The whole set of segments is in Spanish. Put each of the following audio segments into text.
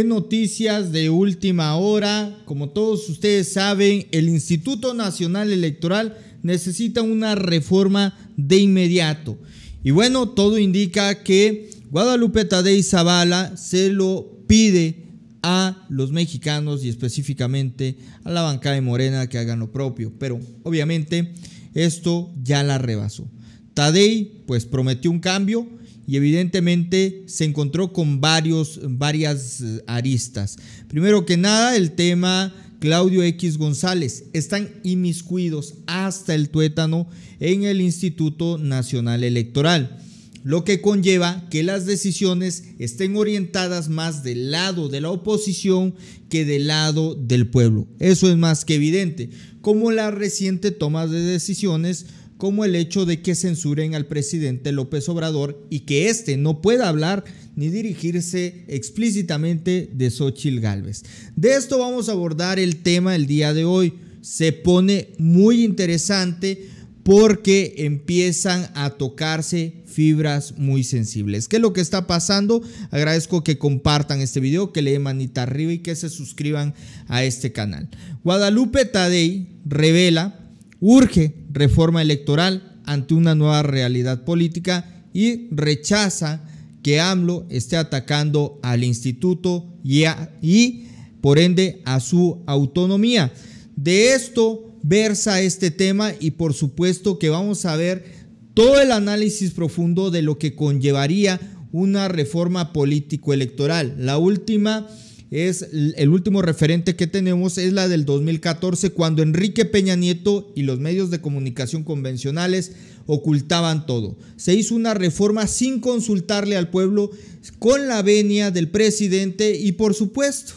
En noticias de última hora, como todos ustedes saben, el Instituto Nacional Electoral necesita una reforma de inmediato. Y bueno, todo indica que Guadalupe Tadei Zavala se lo pide a los mexicanos y específicamente a la bancada de Morena que hagan lo propio. Pero obviamente esto ya la rebasó. Tadei pues prometió un cambio y evidentemente se encontró con varios, varias eh, aristas. Primero que nada, el tema Claudio X González. Están inmiscuidos hasta el tuétano en el Instituto Nacional Electoral, lo que conlleva que las decisiones estén orientadas más del lado de la oposición que del lado del pueblo. Eso es más que evidente, como la reciente toma de decisiones como el hecho de que censuren al presidente López Obrador y que éste no pueda hablar ni dirigirse explícitamente de Xochitl Gálvez. De esto vamos a abordar el tema el día de hoy. Se pone muy interesante porque empiezan a tocarse fibras muy sensibles. ¿Qué es lo que está pasando? Agradezco que compartan este video, que le den manita arriba y que se suscriban a este canal. Guadalupe Tadei revela urge reforma electoral ante una nueva realidad política y rechaza que AMLO esté atacando al instituto y, por ende a su autonomía. De esto versa este tema y por supuesto que vamos a ver todo el análisis profundo de lo que conllevaría una reforma político-electoral. La última es el último referente que tenemos es la del 2014 cuando Enrique Peña Nieto y los medios de comunicación convencionales ocultaban todo. Se hizo una reforma sin consultarle al pueblo con la venia del presidente y por supuesto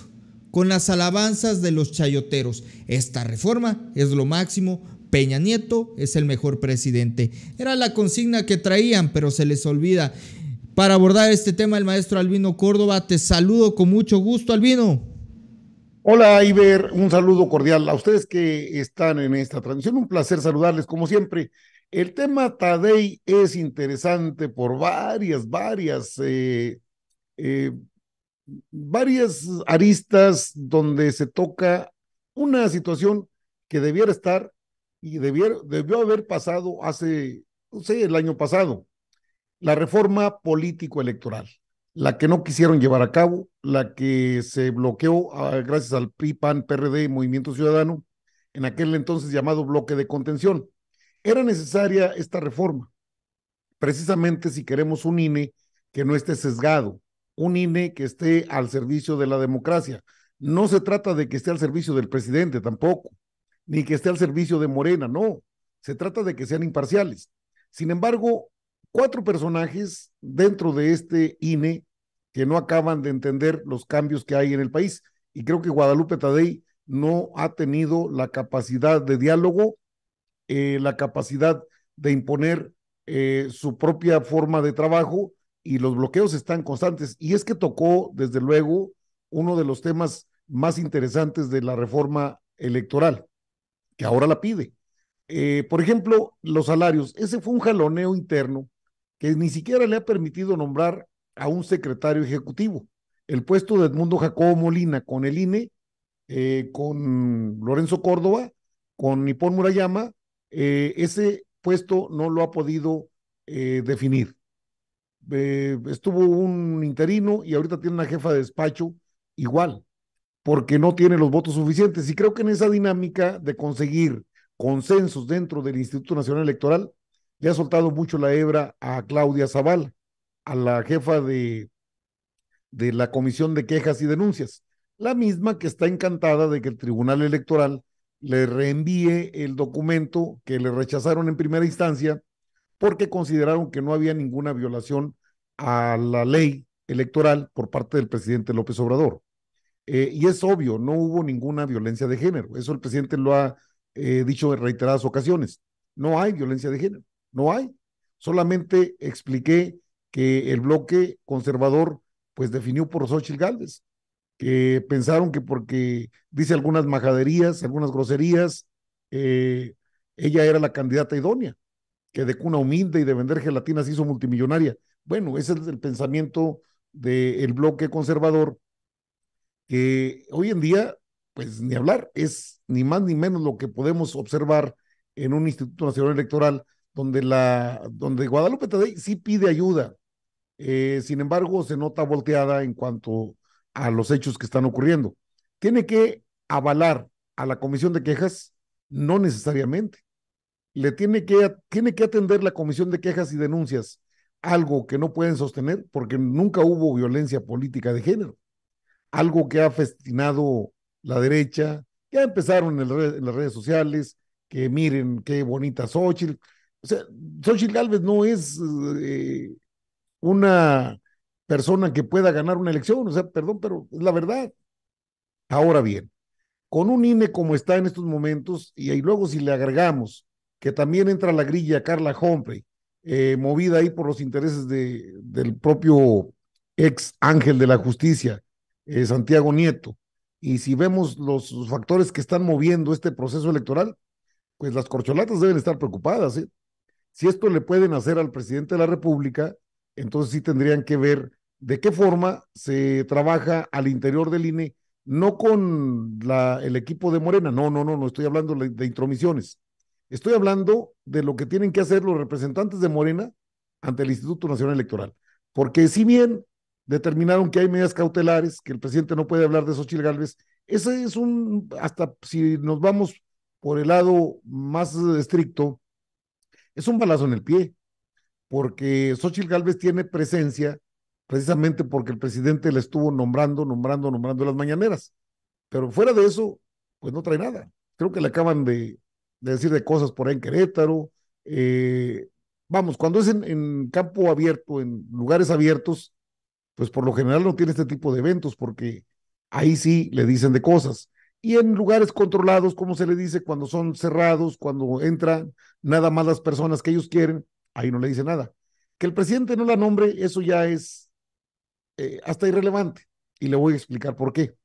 con las alabanzas de los chayoteros. Esta reforma es lo máximo, Peña Nieto es el mejor presidente. Era la consigna que traían, pero se les olvida para abordar este tema el maestro Albino Córdoba. Te saludo con mucho gusto, Albino. Hola, Iber, un saludo cordial a ustedes que están en esta transmisión. Un placer saludarles, como siempre. El tema Tadei es interesante por varias, varias, eh, eh, varias aristas donde se toca una situación que debiera estar y debió haber pasado hace, no sé, el año pasado la reforma político-electoral, la que no quisieron llevar a cabo, la que se bloqueó ah, gracias al PRI, PAN, PRD Movimiento Ciudadano, en aquel entonces llamado bloque de contención. Era necesaria esta reforma, precisamente si queremos un INE que no esté sesgado, un INE que esté al servicio de la democracia. No se trata de que esté al servicio del presidente tampoco, ni que esté al servicio de Morena, no. Se trata de que sean imparciales. Sin embargo, cuatro personajes dentro de este INE que no acaban de entender los cambios que hay en el país. Y creo que Guadalupe Tadei no ha tenido la capacidad de diálogo, eh, la capacidad de imponer eh, su propia forma de trabajo y los bloqueos están constantes. Y es que tocó, desde luego, uno de los temas más interesantes de la reforma electoral, que ahora la pide. Eh, por ejemplo, los salarios. Ese fue un jaloneo interno que ni siquiera le ha permitido nombrar a un secretario ejecutivo. El puesto de Edmundo Jacobo Molina con el INE, eh, con Lorenzo Córdoba, con Nipón Murayama, eh, ese puesto no lo ha podido eh, definir. estuvo un interino y ahorita tiene una jefa de despacho igual, porque no tiene los votos suficientes. Y creo que en esa dinámica de conseguir consensos dentro del Instituto Nacional Electoral, le ha soltado mucho la hebra a Claudia Zaval, a la jefa de, de la Comisión de Quejas y Denuncias, la misma que está encantada de que el Tribunal Electoral le reenvíe el documento que le rechazaron en primera instancia porque consideraron que no había ninguna violación a la ley electoral por parte del presidente López Obrador. Eh, y es obvio, no hubo ninguna violencia de género. Eso el presidente lo ha eh, dicho en reiteradas ocasiones. No hay violencia de género no hay. Solamente expliqué que el bloque conservador pues definió por Xochitl Gálvez, que pensaron que porque dice algunas majaderías, algunas groserías, eh, ella era la candidata idónea, que de cuna humilde y de vender gelatinas hizo multimillonaria. Bueno, ese es el pensamiento del el bloque conservador, que hoy en día, pues ni hablar, es ni más ni menos lo que podemos observar en un Instituto Nacional Electoral donde, la, donde Guadalupe Tadei sí pide ayuda. Eh, sin embargo, se nota volteada en cuanto a los hechos que están ocurriendo. Tiene que avalar a la comisión de quejas, no necesariamente. Le tiene que, tiene que atender la comisión de quejas y denuncias, algo que no pueden sostener porque nunca hubo violencia política de género, algo que ha festinado la derecha, ya empezaron en, las redes sociales, que miren qué bonita Xochitl, o sea, Xochitl Galvez no es eh, una persona que pueda ganar una elección, o sea, perdón, pero es la verdad. Ahora bien, con un INE como está en estos momentos, y, ahí luego si le agregamos que también entra a la grilla Carla Humphrey, eh, movida ahí por los intereses de, del propio ex ángel de la justicia, eh, Santiago Nieto, y si vemos los factores que están moviendo este proceso electoral, pues las corcholatas deben estar preocupadas. ¿eh? Si esto le pueden hacer al presidente de la República, entonces sí tendrían que ver de qué forma se trabaja al interior del INE, no con el equipo de Morena, no, no, no, no estoy hablando de intromisiones. Estoy hablando de lo que tienen que hacer los representantes de Morena ante el Instituto Nacional Electoral. Porque si bien determinaron que hay medidas cautelares, que el presidente no puede hablar de Xochitl Galvez, ese es un, hasta si nos vamos por el lado más eh, estricto, es un balazo en el pie, porque Xochitl Galvez tiene presencia precisamente porque el presidente le estuvo nombrando, nombrando, nombrando las mañaneras. Pero fuera de eso, pues no trae nada. Creo que le acaban de, decir de cosas por ahí en Querétaro. Eh, vamos, cuando es en, campo abierto, en lugares abiertos, pues por lo general no tiene este tipo de eventos porque ahí sí le dicen de cosas y en lugares controlados, como se le dice, cuando son cerrados, cuando entran nada más las personas que ellos quieren, ahí no le dice nada. Que el presidente no la nombre, eso ya es eh, hasta irrelevante. Y le voy a explicar por qué.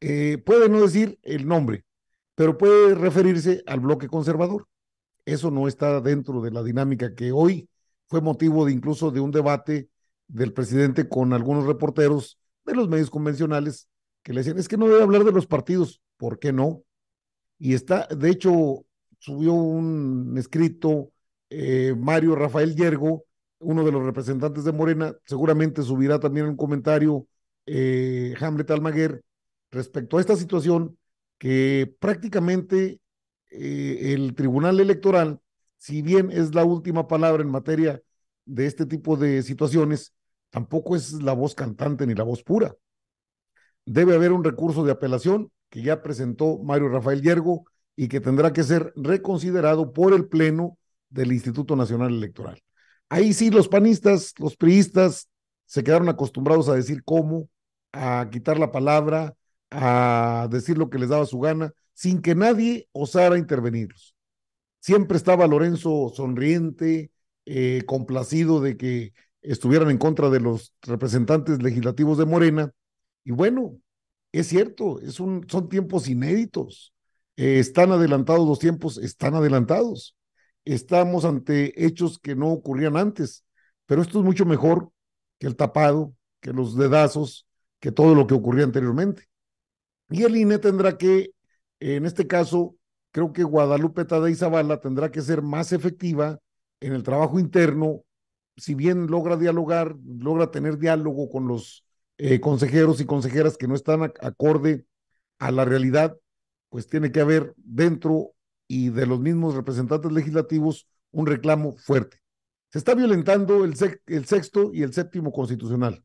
Eh, puede no decir el nombre, pero puede referirse al bloque conservador. Eso no está dentro de la dinámica que hoy fue motivo de incluso de un debate del presidente con algunos reporteros de los medios convencionales que le decían, es que no debe hablar de los partidos, ¿por qué no? Y está, de hecho, subió un escrito eh, Mario Rafael Yergo, uno de los representantes de Morena, seguramente subirá también un comentario eh, Hamlet Almaguer respecto a esta situación que prácticamente eh, el Tribunal Electoral, si bien es la última palabra en materia de este tipo de situaciones, tampoco es la voz cantante ni la voz pura debe haber un recurso de apelación que ya presentó Mario Rafael Yergo y que tendrá que ser reconsiderado por el Pleno del Instituto Nacional Electoral. Ahí sí los panistas, los priistas, se quedaron acostumbrados a decir cómo, a quitar la palabra, a decir lo que les daba su gana, sin que nadie osara intervenirlos. Siempre estaba Lorenzo sonriente, eh, complacido de que estuvieran en contra de los representantes legislativos de Morena, y bueno, es cierto, es un, son tiempos inéditos. Eh, están adelantados los tiempos, están adelantados. Estamos ante hechos que no ocurrían antes, pero esto es mucho mejor que el tapado, que los dedazos, que todo lo que ocurría anteriormente. Y el INE tendrá que, en este caso, creo que Guadalupe Tadei Zavala tendrá que ser más efectiva en el trabajo interno, si bien logra dialogar, logra tener diálogo con los eh, consejeros y consejeras que no están acorde a la realidad, pues tiene que haber dentro y de los mismos representantes legislativos un reclamo fuerte. Se está violentando el, sexto y el séptimo constitucional.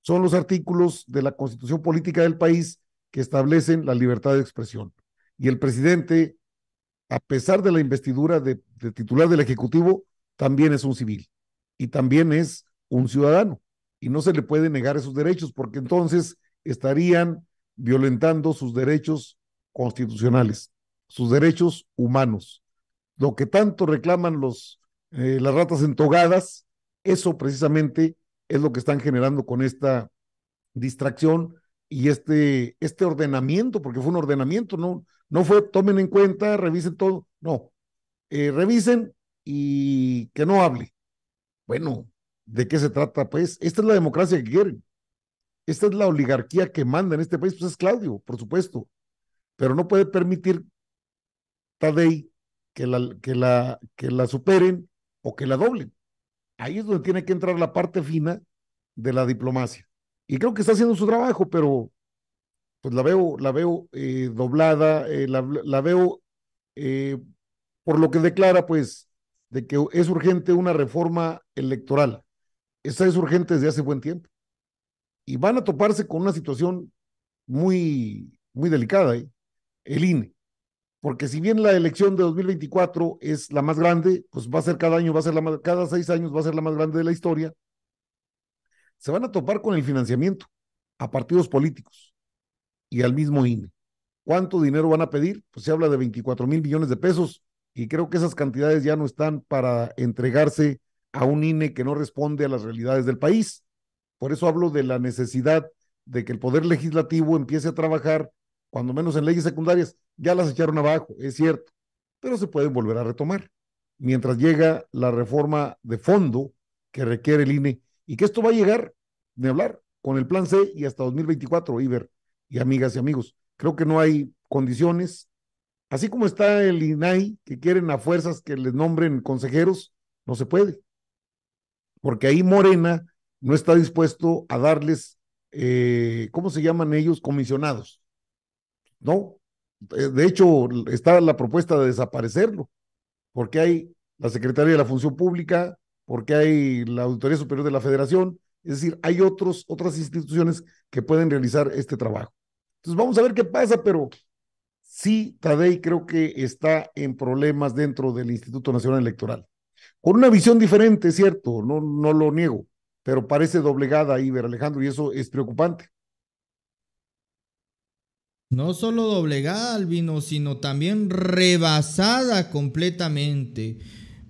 Son los artículos de la constitución política del país que establecen la libertad de expresión. Y el presidente, a pesar de la investidura de titular del Ejecutivo, también es un civil y también es un ciudadano y no se le puede negar esos derechos, porque entonces estarían violentando sus derechos constitucionales, sus derechos humanos. Lo que tanto reclaman los, eh, las ratas entogadas, eso precisamente es lo que están generando con esta distracción y este, este ordenamiento, porque fue un ordenamiento, no, no fue tomen en cuenta, revisen todo, no, eh, revisen y que no hable. Bueno, ¿De qué se trata, pues? Esta es la democracia que quieren. Esta es la oligarquía que manda en este país, pues es Claudio, por supuesto. Pero no puede permitir Tadei que la, que la, que la superen o que la doblen. Ahí es donde tiene que entrar la parte fina de la diplomacia. Y creo que está haciendo su trabajo, pero pues la veo, la veo eh, doblada, eh, la, la, veo eh, por lo que declara, pues, de que es urgente una reforma electoral esta es urgente desde hace buen tiempo. Y van a toparse con una situación muy, muy delicada, ¿eh? el INE. Porque si bien la elección de 2024 es la más grande, pues va a ser cada año, va a ser la cada seis años va a ser la más grande de la historia, se van a topar con el financiamiento a partidos políticos y al mismo INE. ¿Cuánto dinero van a pedir? Pues se habla de 24 mil millones de pesos y creo que esas cantidades ya no están para entregarse a un INE que no responde a las realidades del país. Por eso hablo de la necesidad de que el Poder Legislativo empiece a trabajar, cuando menos en leyes secundarias, ya las echaron abajo, es cierto, pero se pueden volver a retomar mientras llega la reforma de fondo que requiere el INE y que esto va a llegar, de hablar, con el plan C y hasta 2024, Iber y amigas y amigos. Creo que no hay condiciones. Así como está el INAI, que quieren a fuerzas que les nombren consejeros, no se puede porque ahí Morena no está dispuesto a darles, eh, ¿cómo se llaman ellos? Comisionados. No, eh, de hecho está la propuesta de desaparecerlo, porque hay la Secretaría de la Función Pública, porque hay la Auditoría Superior de la Federación, es decir, hay otros, otras instituciones que pueden realizar este trabajo. Entonces vamos a ver qué pasa, pero sí, Tadei creo que está en problemas dentro del Instituto Nacional Electoral con una visión diferente, cierto, no, no lo niego, pero parece doblegada Iber Alejandro y eso es preocupante. No solo doblegada, Albino, sino también rebasada completamente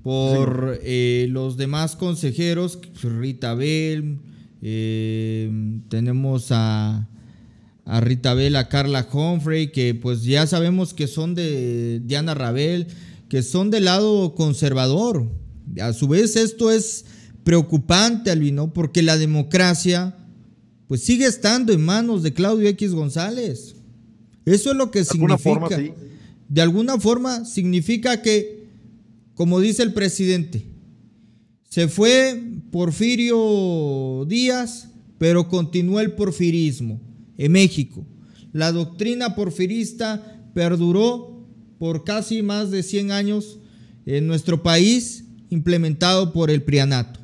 por eh, los demás consejeros, Rita Bell, eh, tenemos a, a Rita Bell, a Carla Humphrey, que pues ya sabemos que son de Diana Rabel, que son del lado conservador. A su vez, esto es preocupante, Albino, porque la democracia pues sigue estando en manos de Claudio X González. Eso es lo que significa. forma, De alguna forma significa que, como dice el presidente, se fue Porfirio Díaz, pero continuó el porfirismo en México. La doctrina porfirista perduró por casi más de 100 años en nuestro país implementado por el Prianato.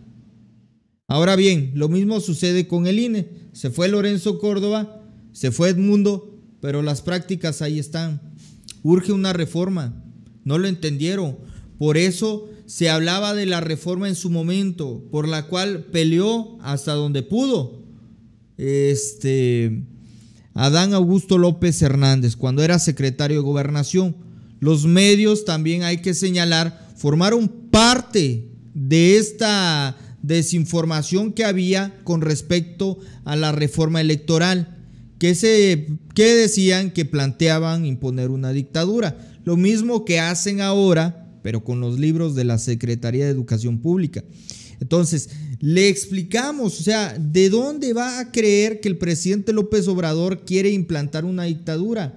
Ahora bien, lo mismo sucede con el INE. Se fue Lorenzo Córdoba, se fue Edmundo, pero las prácticas ahí están. Urge una reforma. No lo entendieron. Por eso se hablaba de la reforma en su momento, por la cual peleó hasta donde pudo. Este Adán Augusto López Hernández, cuando era secretario de Gobernación. Los medios también hay que señalar formaron parte de esta desinformación que había con respecto a la reforma electoral, que, se, que decían que planteaban imponer una dictadura, lo mismo que hacen ahora, pero con los libros de la Secretaría de Educación Pública. Entonces, le explicamos, o sea, ¿de dónde va a creer que el presidente López Obrador quiere implantar una dictadura?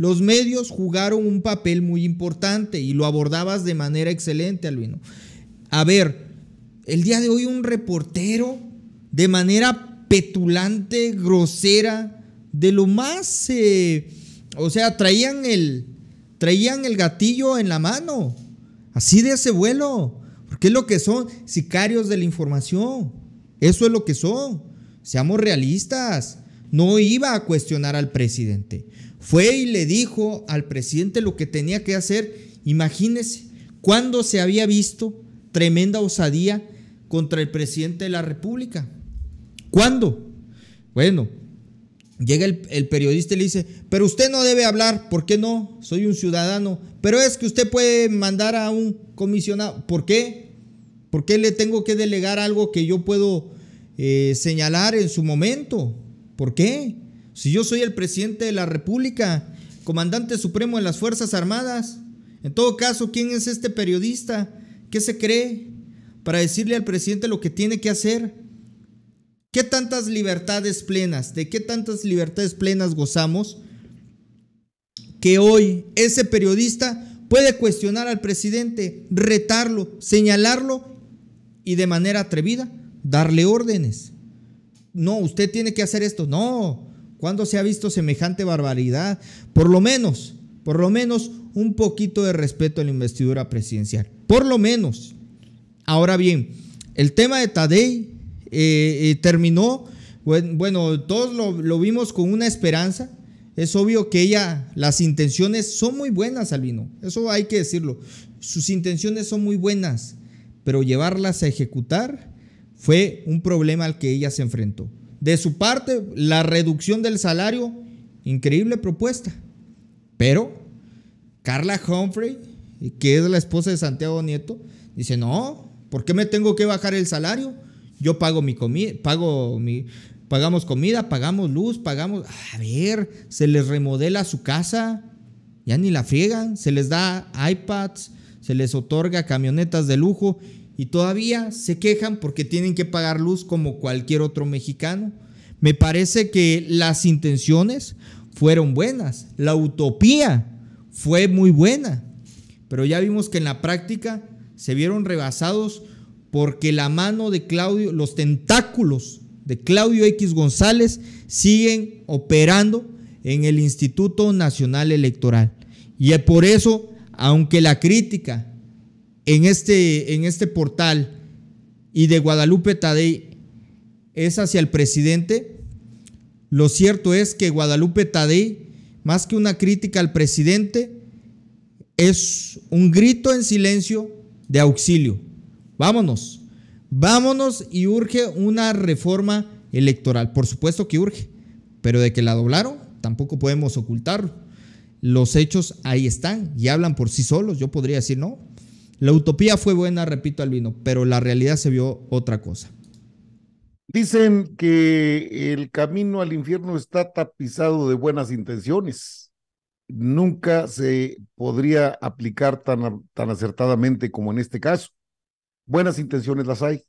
Los medios jugaron un papel muy importante y lo abordabas de manera excelente, Albino. A ver, el día de hoy un reportero de manera petulante, grosera, de lo más... Eh, o sea, traían el, traían el gatillo en la mano, así de ese vuelo, porque es lo que son sicarios de la información, eso es lo que son, seamos realistas, no iba a cuestionar al presidente, fue y le dijo al presidente lo que tenía que hacer. Imagínese cuándo se había visto tremenda osadía contra el presidente de la República. ¿Cuándo? Bueno, llega el, periodista y le dice, pero usted no debe hablar, ¿por qué no? Soy un ciudadano, pero es que usted puede mandar a un comisionado, ¿por qué? ¿Por qué le tengo que delegar algo que yo puedo eh, señalar en su momento? ¿Por qué? Si yo soy el presidente de la República, comandante supremo de las Fuerzas Armadas, en todo caso, ¿quién es este periodista? ¿Qué se cree para decirle al presidente lo que tiene que hacer? ¿Qué tantas libertades plenas? ¿De qué tantas libertades plenas gozamos? Que hoy ese periodista puede cuestionar al presidente, retarlo, señalarlo y de manera atrevida darle órdenes. No, usted tiene que hacer esto. No, ¿Cuándo se ha visto semejante barbaridad? Por lo menos, por lo menos un poquito de respeto a la investidura presidencial. Por lo menos. Ahora bien, el tema de Tadei eh, eh, terminó, bueno, todos lo, vimos con una esperanza. Es obvio que ella, las intenciones son muy buenas, Albino. Eso hay que decirlo. Sus intenciones son muy buenas, pero llevarlas a ejecutar fue un problema al que ella se enfrentó. De su parte, la reducción del salario, increíble propuesta. Pero Carla Humphrey, que es la esposa de Santiago Nieto, dice, no, ¿por qué me tengo que bajar el salario? Yo pago mi comida, pago mi... Pagamos comida, pagamos luz, pagamos... A ver, se les remodela su casa, ya ni la friegan, se les da iPads, se les otorga camionetas de lujo y todavía se quejan porque tienen que pagar luz como cualquier otro mexicano. Me parece que las intenciones fueron buenas, la utopía fue muy buena, pero ya vimos que en la práctica se vieron rebasados porque la mano de Claudio, los tentáculos de Claudio X González siguen operando en el Instituto Nacional Electoral. Y es por eso, aunque la crítica en este, en este portal y de Guadalupe Tadei es hacia el presidente, lo cierto es que Guadalupe Tadei, más que una crítica al presidente, es un grito en silencio de auxilio. Vámonos, vámonos y urge una reforma electoral. Por supuesto que urge, pero de que la doblaron, tampoco podemos ocultarlo. Los hechos ahí están y hablan por sí solos. Yo podría decir no, la utopía fue buena, repito, Albino, pero la realidad se vio otra cosa. Dicen que el camino al infierno está tapizado de buenas intenciones. Nunca se podría aplicar tan, tan acertadamente como en este caso. Buenas intenciones las hay,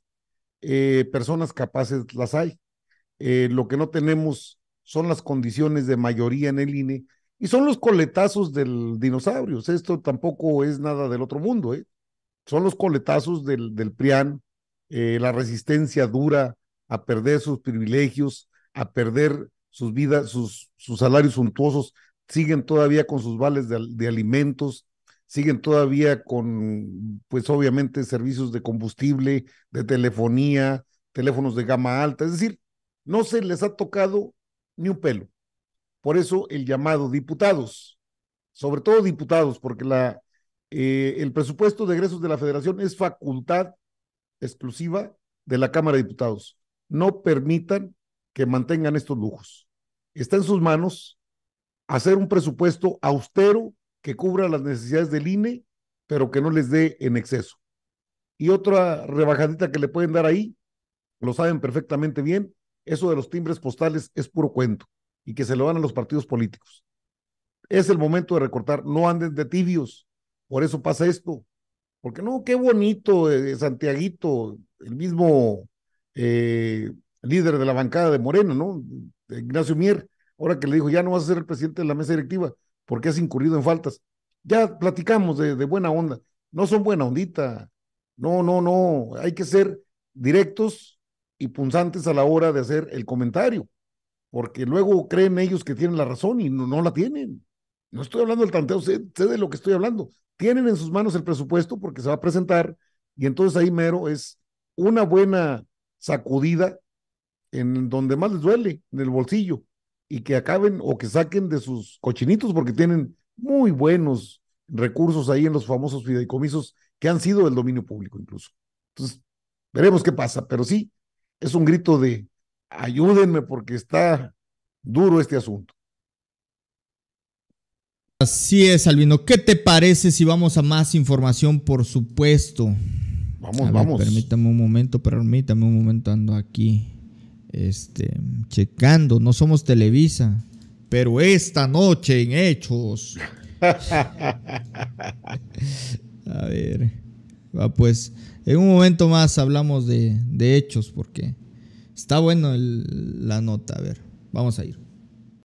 eh, personas capaces las hay. Eh, lo que no tenemos son las condiciones de mayoría en el INE y son los coletazos del dinosaurio. Esto tampoco es nada del otro mundo. ¿eh? son los coletazos del, del PRIAN, eh, la resistencia dura a perder sus privilegios, a perder sus vidas, sus, sus salarios suntuosos, siguen todavía con sus vales de, alimentos, siguen todavía con, pues obviamente, servicios de combustible, de telefonía, teléfonos de gama alta, es decir, no se les ha tocado ni un pelo. Por eso el llamado diputados, sobre todo diputados, porque la, eh, el presupuesto de egresos de la federación es facultad exclusiva de la Cámara de Diputados. No permitan que mantengan estos lujos. Está en sus manos hacer un presupuesto austero que cubra las necesidades del INE, pero que no les dé en exceso. Y otra rebajadita que le pueden dar ahí, lo saben perfectamente bien, eso de los timbres postales es puro cuento y que se lo van a los partidos políticos. Es el momento de recortar, no anden de tibios, por eso pasa esto. Porque no, qué bonito, eh, Santiaguito, el mismo eh, líder de la bancada de Moreno, ¿no? Ignacio Mier, ahora que le dijo, ya no vas a ser el presidente de la mesa directiva porque has incurrido en faltas. Ya platicamos de, buena onda. No son buena ondita. No, no, no. Hay que ser directos y punzantes a la hora de hacer el comentario. Porque luego creen ellos que tienen la razón y no la tienen. No estoy hablando del tanteo, sé, de lo que estoy hablando. Tienen en sus manos el presupuesto porque se va a presentar y entonces ahí mero es una buena sacudida en donde más les duele, en el bolsillo, y que acaben o que saquen de sus cochinitos porque tienen muy buenos recursos ahí en los famosos fideicomisos que han sido del dominio público incluso. Entonces, veremos qué pasa, pero sí, es un grito de ayúdenme porque está duro este asunto. Así es, Albino. ¿Qué te parece si vamos a más información? Por supuesto. Vamos, vamos. Permítame un momento, permítame un momento, ando aquí. Este, checando, no somos Televisa, pero esta noche en Hechos. a ver, va pues, en un momento más hablamos de, Hechos porque está bueno la nota. A ver, vamos a ir.